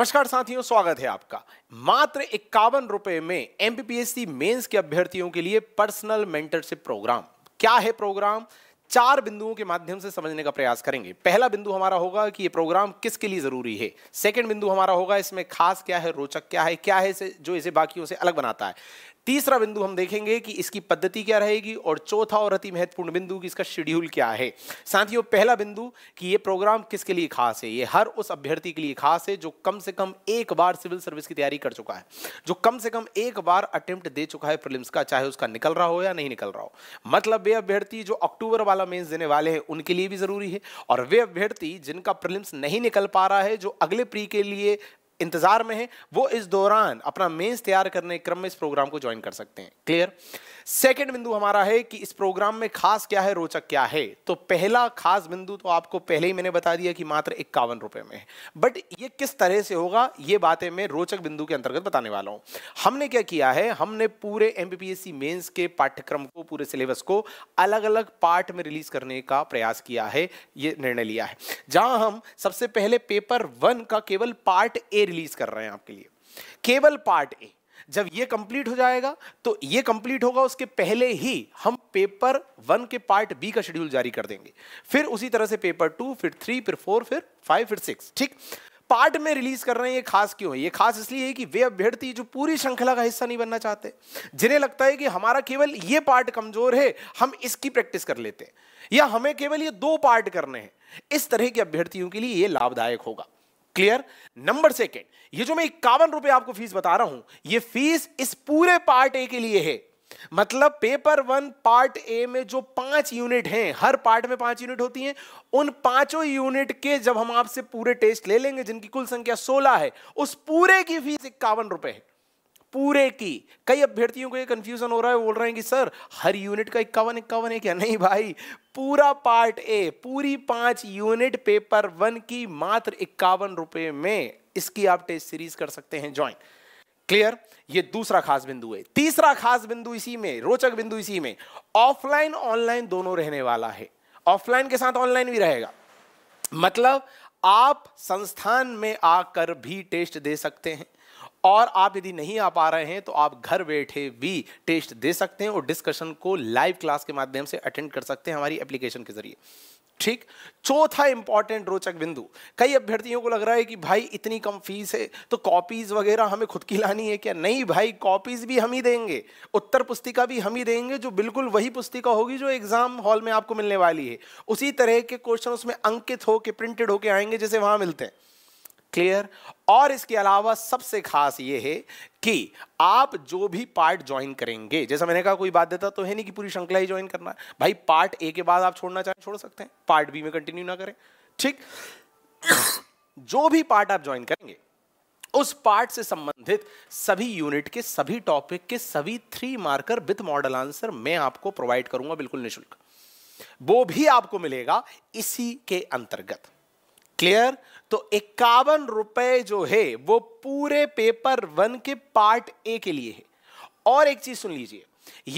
नमस्कार साथियों स्वागत है आपका मात्र इक्यावन रुपए में एमपीपीएससी e मेंस के अभ्यर्थियों के लिए पर्सनल मेंटरशिप प्रोग्राम क्या है प्रोग्राम चार बिंदुओं के माध्यम से समझने का प्रयास करेंगे पहला बिंदु हमारा होगा कि ये प्रोग्राम किसके लिए जरूरी है सेकंड बिंदु हमारा होगा इसमें खास क्या है रोचक क्या है क्या है इसे जो इसे बाकियों से अलग बनाता है तीसरा बिंदु हम देखेंगे कि इसकी पद्धति क्या रहेगी और चौथा और अति महत्वपूर्ण बिंदु कि इसका शेड्यूल क्या है साथियों पहला बिंदु कि ये प्रोग्राम किसके लिए खास है ये हर उस अभ्यर्थी के लिए खास है जो कम से कम एक बार सिविल सर्विस की तैयारी कर चुका है जो कम से कम एक बार अटेम्प्ट दे चुका है प्रिलिम्स का चाहे उसका निकल रहा हो या नहीं निकल रहा हो मतलब वे अभ्यर्थी जो अक्टूबर वाला मेन्स देने वाले हैं उनके लिए भी जरूरी है और वे अभ्यर्थी जिनका प्रिलिम्स नहीं निकल पा रहा है जो अगले प्री के लिए इंतजार में हैं वो इस दौरान अपना मेंस तैयार करने क्रम में इस प्रोग्राम को ज्वाइन कर सकते हैं क्लियर सेकेंड बिंदु हमारा है कि इस प्रोग्राम में खास क्या है रोचक क्या है तो पहला खास बिंदु तो आपको पहले ही मैंने बता दिया कि मात्र इक्यावन रुपए में बट ये किस तरह से होगा ये बातें मैं रोचक बिंदु के अंतर्गत बताने वाला हूं हमने क्या किया है हमने पूरे एमबीपीएससी मेंस के पाठ्यक्रम को पूरे सिलेबस को अलग अलग पार्ट में रिलीज करने का प्रयास किया है ये निर्णय लिया है जहां हम सबसे पहले पेपर वन का केवल पार्ट ए रिलीज कर रहे हैं आपके लिए केवल पार्ट ए जब ये कंप्लीट हो जाएगा तो ये कंप्लीट होगा उसके पहले ही हम पेपर वन के पार्ट बी का शेड्यूल जारी कर देंगे फिर उसी तरह से पेपर टू फिर थ्री फिर फोर फिर फाइव फिर सिक्स ठीक पार्ट में रिलीज कर रहे हैं ये खास क्यों है ये खास इसलिए है कि वे अभ्यर्थी जो पूरी श्रृंखला का हिस्सा नहीं बनना चाहते जिन्हें लगता है कि हमारा केवल ये पार्ट कमजोर है हम इसकी प्रैक्टिस कर लेते हैं या हमें केवल ये दो पार्ट करने हैं इस तरह के अभ्यर्थियों के लिए ये लाभदायक होगा क्लियर नंबर सेकेंड ये जो मैं इक्यावन रुपए आपको फीस बता रहा हूं ये फीस इस पूरे पार्ट ए के लिए है मतलब पेपर वन पार्ट ए में जो पांच यूनिट हैं हर पार्ट में पांच यूनिट होती हैं उन पांचों यूनिट के जब हम आपसे पूरे टेस्ट ले लेंगे जिनकी कुल संख्या सोलह है उस पूरे की फीस इक्यावन रुपए है पूरे की कई अभ्यर्थियों को ये कंफ्यूजन हो रहा है बोल रहे हैं कि सर हर यूनिट का इक्यावन इक्यावन है क्या नहीं भाई पूरा पार्ट ए पूरी पांच यूनिट पेपर वन की मात्र इक्यावन रुपए में इसकी आप टेस्ट सीरीज कर सकते हैं ज्वाइन क्लियर ये दूसरा खास बिंदु है तीसरा खास बिंदु इसी में रोचक बिंदु इसी में ऑफलाइन ऑनलाइन दोनों रहने वाला है ऑफलाइन के साथ ऑनलाइन भी रहेगा मतलब आप संस्थान में आकर भी टेस्ट दे सकते हैं और आप यदि नहीं आ पा रहे हैं तो आप घर बैठे भी टेस्ट दे सकते हैं और डिस्कशन को लाइव क्लास के माध्यम से अटेंड कर सकते हैं हमारी एप्लीकेशन के जरिए ठीक चौथा इंपॉर्टेंट रोचक बिंदु कई अभ्यर्थियों को लग रहा है कि भाई इतनी कम फीस है तो कॉपीज वगैरह हमें खुद की लानी है क्या नहीं भाई कॉपीज भी हम ही देंगे उत्तर पुस्तिका भी हम ही देंगे जो बिल्कुल वही पुस्तिका होगी जो एग्जाम हॉल में आपको मिलने वाली है उसी तरह के क्वेश्चन उसमें अंकित होकर प्रिंटेड होके आएंगे जैसे वहां मिलते हैं क्लियर और इसके अलावा सबसे खास ये है कि आप जो भी पार्ट ज्वाइन करेंगे जैसा मैंने कहा कोई बाध्यता तो है नहीं कि पूरी श्रृंखला ही ज्वाइन करना है भाई पार्ट ए के बाद आप छोड़ना चाहें छोड़ सकते हैं पार्ट बी में कंटिन्यू ना करें ठीक जो भी पार्ट आप ज्वाइन करेंगे उस पार्ट से संबंधित सभी यूनिट के सभी टॉपिक के सभी three marker with model answer मैं आपको प्रोवाइड करूंगा बिल्कुल निशुल्क वो भी आपको मिलेगा इसी के अंतर्गत क्लियर तो इक्यावन रुपए जो है वो पूरे पेपर वन के पार्ट ए के लिए है और एक चीज सुन लीजिए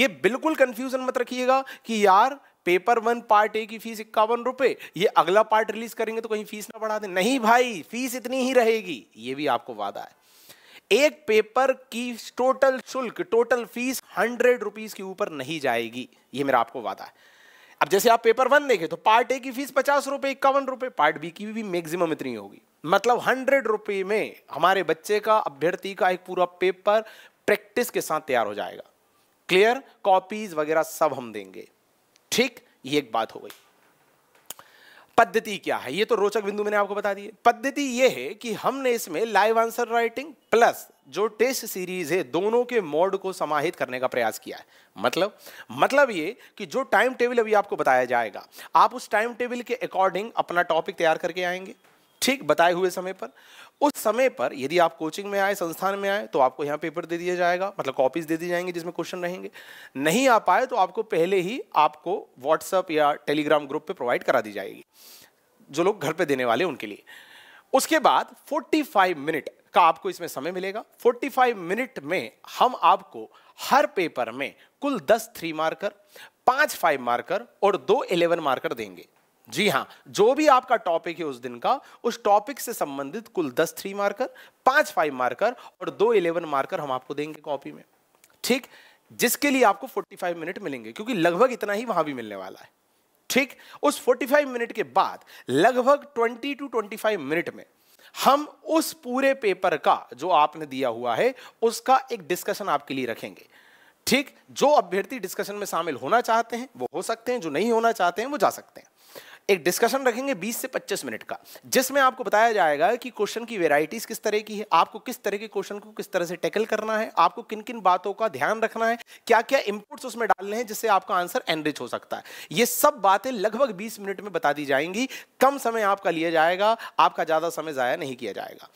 ये बिल्कुल कंफ्यूजन मत रखिएगा कि यार पेपर वन पार्ट ए की फीस इक्यावन रुपए ये अगला पार्ट रिलीज करेंगे तो कहीं फीस ना बढ़ा दे नहीं भाई फीस इतनी ही रहेगी ये भी आपको वादा है एक पेपर की टोटल शुल्क टोटल फीस हंड्रेड रुपीज के ऊपर नहीं जाएगी ये मेरा आपको वादा है अब जैसे आप पेपर वन देखे तो पार्ट ए की फीस पचास रुपए इक्यावन रुपए पार्ट बी की भी मैक्सिमम इतनी होगी मतलब हंड्रेड रुपये में हमारे बच्चे का अभ्यर्थी का एक पूरा पेपर प्रैक्टिस के साथ तैयार हो जाएगा क्लियर कॉपीज वगैरह सब हम देंगे ठीक ये एक बात हो गई पद्धति क्या है ये तो रोचक बिंदु मैंने आपको बता दिए पद्धति ये है कि हमने इसमें लाइव आंसर राइटिंग प्लस जो टेस्ट सीरीज है दोनों के मोड को समाहित करने का प्रयास किया है मतलब मतलब ये कि जो टाइम टेबल अभी आपको बताया जाएगा आप उस टाइम टेबल के अकॉर्डिंग अपना टॉपिक तैयार करके आएंगे ठीक बताए हुए समय पर उस समय पर यदि आप कोचिंग में आए संस्थान में आए तो आपको यहाँ पेपर दे दिया जाएगा मतलब कॉपीज दे दी जाएंगी जिसमें क्वेश्चन रहेंगे नहीं आ पाए तो आपको पहले ही आपको व्हाट्सअप या टेलीग्राम ग्रुप पे प्रोवाइड करा दी जाएगी जो लोग घर पे देने वाले उनके लिए उसके बाद 45 मिनट का आपको इसमें समय मिलेगा 45 मिनट में हम आपको हर पेपर में कुल 10 थ्री मार्कर पांच फाइव मार्कर और दो इलेवन मार्कर देंगे जी हाँ जो भी आपका टॉपिक है उस दिन का उस टॉपिक से संबंधित कुल दस थ्री मार्कर पांच फाइव मार्कर और दो इलेवन मार्कर हम आपको देंगे कॉपी में ठीक जिसके लिए आपको 45 मिनट मिलेंगे क्योंकि लगभग इतना ही वहां भी मिलने वाला है ठीक उस 45 मिनट के बाद लगभग 20 टू 25 मिनट में हम उस पूरे पेपर का जो आपने दिया हुआ है उसका एक डिस्कशन आपके लिए रखेंगे ठीक जो अभ्यर्थी डिस्कशन में शामिल होना चाहते हैं वो हो सकते हैं जो नहीं होना चाहते हैं वो जा सकते हैं एक डिस्कशन रखेंगे 20 से 25 मिनट का जिसमें आपको बताया जाएगा कि क्वेश्चन की वेराइटीज किस तरह की है आपको किस तरह के क्वेश्चन को किस तरह से टैकल करना है आपको किन किन बातों का ध्यान रखना है क्या क्या इनपुट्स उसमें डालने हैं जिससे आपका आंसर एनरिच हो सकता है ये सब बातें लगभग बीस मिनट में बता दी जाएंगी कम समय आपका लिया जाएगा आपका ज़्यादा समय ज़ाया नहीं किया जाएगा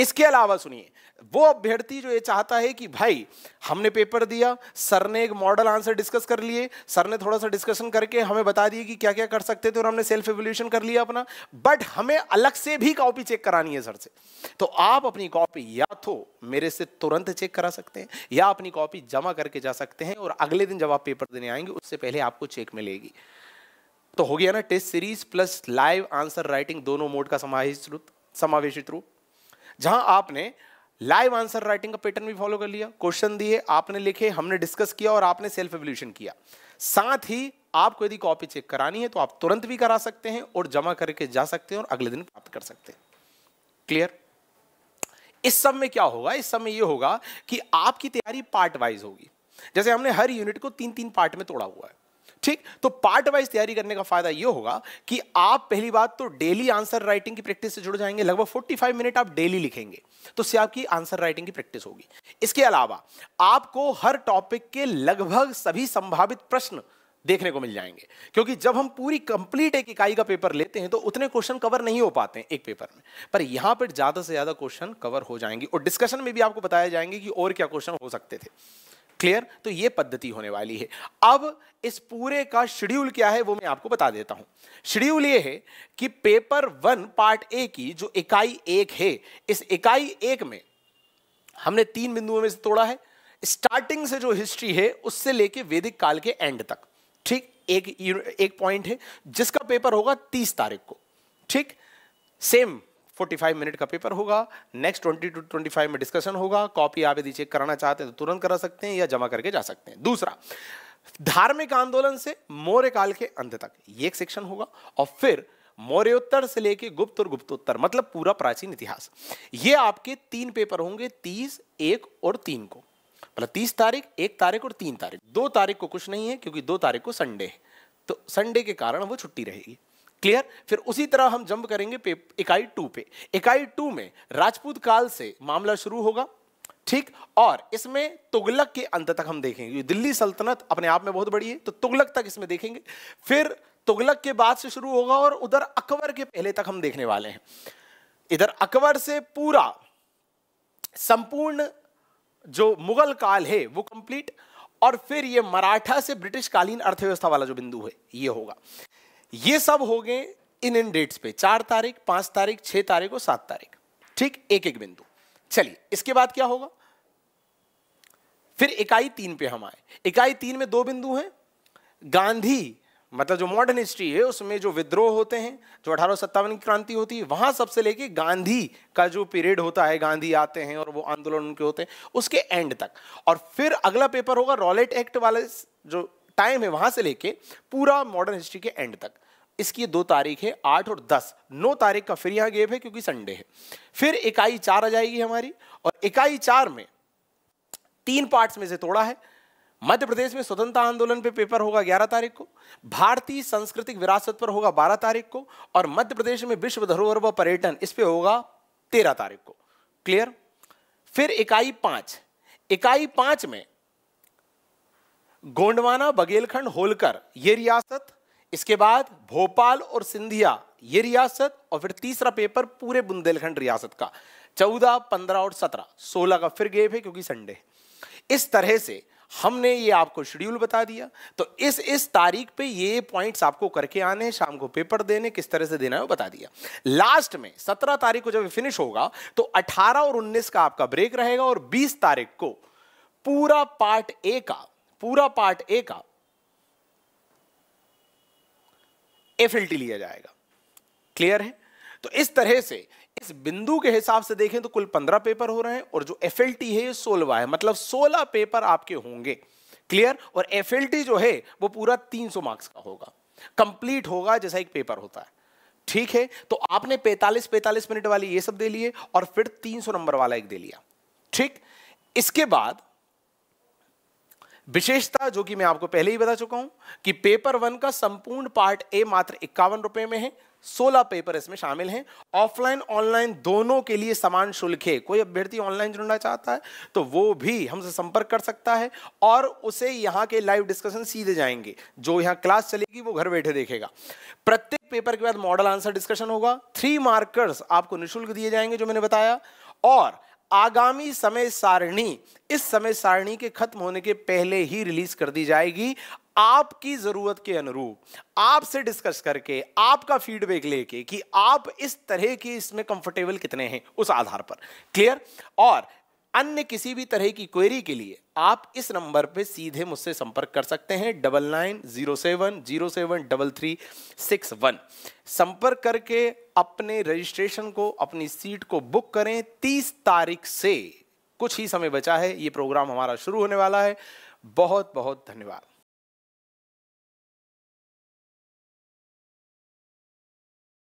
इसके अलावा सुनिए वो अभ्यर्थी जो ये चाहता है कि भाई हमने पेपर दिया सर ने एक मॉडल आंसर डिस्कस कर लिए सर ने थोड़ा सा डिस्कशन करके हमें बता दिए कि क्या क्या कर सकते थे और हमने सेल्फ एवोल्यूशन कर लिया अपना बट हमें अलग से भी कॉपी चेक करानी है सर से तो आप अपनी कॉपी या तो मेरे से तुरंत चेक करा सकते हैं या अपनी कॉपी जमा करके जा सकते हैं और अगले दिन जब आप पेपर देने आएंगे उससे पहले आपको चेक मिलेगी तो हो गया ना test series plus live answer writing दोनों मोड का समावेश रूप समावेशित रूप जहां आपने लाइव आंसर राइटिंग का पैटर्न भी फॉलो कर लिया क्वेश्चन दिए आपने लिखे हमने डिस्कस किया और आपने सेल्फ रेवल्यूशन किया साथ ही आपको यदि कॉपी चेक करानी है तो आप तुरंत भी करा सकते हैं और जमा करके जा सकते हैं और अगले दिन प्राप्त कर सकते हैं क्लियर इस सब में क्या होगा इस सब में यह होगा कि आपकी तैयारी पार्ट वाइज होगी जैसे हमने हर यूनिट को तीन तीन पार्ट में तोड़ा हुआ है ठीक तो पार्ट वाइज तैयारी करने का फायदा यह होगा कि आप पहली बात तो डेली आंसर राइटिंग की प्रैक्टिस से जुड़ जाएंगे लगभग 45 मिनट आप डेली लिखेंगे तो से आपकी आंसर राइटिंग की प्रैक्टिस होगी इसके अलावा आपको हर टॉपिक के लगभग सभी संभावित प्रश्न देखने को मिल जाएंगे क्योंकि जब हम पूरी कंप्लीट एक इकाई का पेपर लेते हैं तो उतने क्वेश्चन कवर नहीं हो पाते हैं एक पेपर में पर यहां पर ज्यादा से ज्यादा क्वेश्चन कवर हो जाएंगे और डिस्कशन में भी आपको बताया जाएंगे कि और क्या क्वेश्चन हो सकते थे क्लियर तो ये पद्धति होने वाली है अब इस पूरे का शेड्यूल क्या है वो मैं आपको बता देता हूं शेड्यूल ये है कि पेपर वन पार्ट ए की जो इकाई एक है इस इकाई एक में हमने तीन बिंदुओं में से तोड़ा है स्टार्टिंग से जो हिस्ट्री है उससे लेके वैदिक काल के एंड तक ठीक एक एक पॉइंट है जिसका पेपर होगा तीस तारीख को ठीक सेम 45 मिनट का पेपर होगा नेक्स्ट 20 टू 25 में डिस्कशन होगा कॉपी आप यदि चेक कराना चाहते हैं तो तुरंत करा सकते हैं या जमा करके जा सकते हैं दूसरा धार्मिक आंदोलन से मौर्य काल के अंत तक ये एक सेक्शन होगा और फिर मौर्योत्तर से लेके गुप्त और गुप्तोत्तर मतलब पूरा प्राचीन इतिहास ये आपके तीन पेपर होंगे तीस एक और तीन को मतलब तीस तारीख एक तारीख और तीन तारीख दो तारीख को कुछ नहीं है क्योंकि दो तारीख को संडे है तो संडे के कारण वो छुट्टी रहेगी क्लियर फिर उसी तरह हम जंप करेंगे इकाई टू पे इकाई टू में राजपूत काल से मामला शुरू होगा ठीक और इसमें तुगलक के अंत तक हम देखेंगे दिल्ली सल्तनत अपने आप में बहुत बड़ी है तो तुगलक तक इसमें देखेंगे फिर तुगलक के बाद से शुरू होगा और उधर अकबर के पहले तक हम देखने वाले हैं इधर अकबर से पूरा संपूर्ण जो मुगल काल है वो कंप्लीट और फिर ये मराठा से ब्रिटिश कालीन अर्थव्यवस्था वाला जो बिंदु है ये होगा ये सब हो गए इन इन डेट्स पे चार तारीख पांच तारीख छह तारीख और सात तारीख ठीक एक एक बिंदु चलिए इसके बाद क्या होगा फिर इकाई तीन पे हम आए इकाई तीन में दो बिंदु हैं गांधी मतलब जो मॉडर्न हिस्ट्री है उसमें जो विद्रोह होते हैं जो अठारह की क्रांति होती है वहां सबसे लेके गांधी का जो पीरियड होता है गांधी आते हैं और वो आंदोलन उनके होते हैं उसके एंड तक और फिर अगला पेपर होगा रॉलेट एक्ट वाले जो टाइम है वहां से लेके पूरा मॉडर्न हिस्ट्री के एंड तक इसकी दो तारीख है आठ और दस नौ तारीख का फिर यहां गेप है क्योंकि संडे है फिर इकाई चार आ जाएगी हमारी और इकाई चार में तीन पार्ट्स में से तोड़ा है मध्य प्रदेश में स्वतंत्रता आंदोलन पे पेपर होगा 11 तारीख को भारतीय सांस्कृतिक विरासत पर होगा 12 तारीख को और मध्य प्रदेश में विश्व धरोहर व पर्यटन इस पे होगा 13 तारीख को क्लियर फिर इकाई पांच इकाई पांच में गोंडवाना बघेलखंड होलकर ये रियासत इसके बाद भोपाल और सिंधिया ये रियासत और फिर तीसरा पेपर पूरे बुंदेलखंड रियासत का चौदह पंद्रह और सत्रह सोलह का फिर गेप है क्योंकि संडे इस तरह से हमने ये आपको शेड्यूल बता दिया तो इस इस तारीख पे ये पॉइंट्स आपको करके आने हैं शाम को पेपर देने किस तरह से देना है वो बता दिया लास्ट में सत्रह तारीख को जब फिनिश होगा तो अठारह और उन्नीस का आपका ब्रेक रहेगा और बीस तारीख को पूरा पार्ट ए का पूरा पार्ट ए का एफएलटी लिया जाएगा क्लियर है तो इस तरह से इस बिंदु के हिसाब से देखें तो कुल पंद्रह पेपर हो रहे हैं और जो एफ है सोलवा है मतलब सोलह पेपर आपके होंगे क्लियर और एफ जो है वो पूरा तीन सौ मार्क्स का होगा कंप्लीट होगा जैसा एक पेपर होता है ठीक है तो आपने 45 45 मिनट वाली ये सब दे लिए और फिर 300 नंबर वाला एक दे लिया ठीक इसके बाद विशेषता जो कि मैं आपको पहले ही बता चुका हूं कि पेपर वन का संपूर्ण पार्ट ए मात्र इक्यावन रुपए में है सोलह पेपर इसमें शामिल हैं ऑफलाइन ऑनलाइन दोनों के लिए समान शुल्क है कोई अभ्यर्थी ऑनलाइन जुड़ना चाहता है तो वो भी हमसे संपर्क कर सकता है और उसे यहाँ के लाइव डिस्कशन सीधे जाएंगे जो यहाँ क्लास चलेगी वो घर बैठे देखेगा प्रत्येक पेपर के बाद मॉडल आंसर डिस्कशन होगा थ्री मार्कर्स आपको निःशुल्क दिए जाएंगे जो मैंने बताया और आगामी समय सारणी इस समय सारणी के खत्म होने के पहले ही रिलीज कर दी जाएगी आपकी जरूरत के अनुरूप आपसे डिस्कस करके आपका फीडबैक लेके कि आप इस तरह के इसमें कंफर्टेबल कितने हैं उस आधार पर क्लियर और अन्य किसी भी तरह की क्वेरी के लिए आप इस नंबर पे सीधे मुझसे संपर्क कर सकते हैं double nine zero seven zero seven double three six one संपर्क करके अपने रजिस्ट्रेशन को अपनी सीट को बुक करें तीस तारीख से कुछ ही समय बचा है ये प्रोग्राम हमारा शुरू होने वाला है बहुत बहुत धन्यवाद